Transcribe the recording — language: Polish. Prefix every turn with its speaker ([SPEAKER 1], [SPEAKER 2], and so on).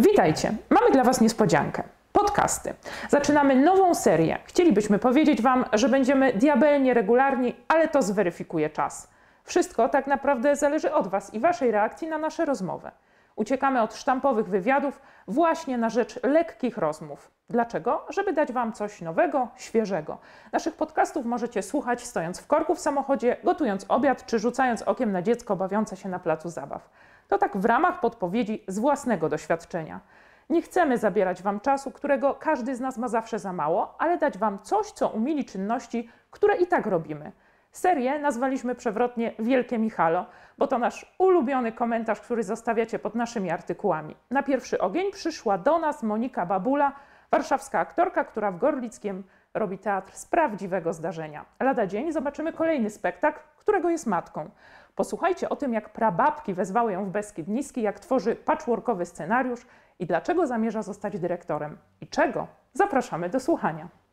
[SPEAKER 1] Witajcie! Mamy dla Was niespodziankę. Podcasty. Zaczynamy nową serię. Chcielibyśmy powiedzieć Wam, że będziemy diabelnie regularni, ale to zweryfikuje czas. Wszystko tak naprawdę zależy od Was i Waszej reakcji na nasze rozmowy. Uciekamy od sztampowych wywiadów właśnie na rzecz lekkich rozmów. Dlaczego? Żeby dać Wam coś nowego, świeżego. Naszych podcastów możecie słuchać stojąc w korku w samochodzie, gotując obiad czy rzucając okiem na dziecko bawiące się na placu zabaw. To tak w ramach podpowiedzi z własnego doświadczenia. Nie chcemy zabierać Wam czasu, którego każdy z nas ma zawsze za mało, ale dać Wam coś, co umili czynności, które i tak robimy – Serię nazwaliśmy przewrotnie Wielkie Michalo, bo to nasz ulubiony komentarz, który zostawiacie pod naszymi artykułami. Na pierwszy ogień przyszła do nas Monika Babula, warszawska aktorka, która w Gorlickiem robi teatr z prawdziwego zdarzenia. Lada dzień zobaczymy kolejny spektakl, którego jest matką. Posłuchajcie o tym, jak prababki wezwały ją w Beskid Niski, jak tworzy patchworkowy scenariusz i dlaczego zamierza zostać dyrektorem. I czego? Zapraszamy do słuchania.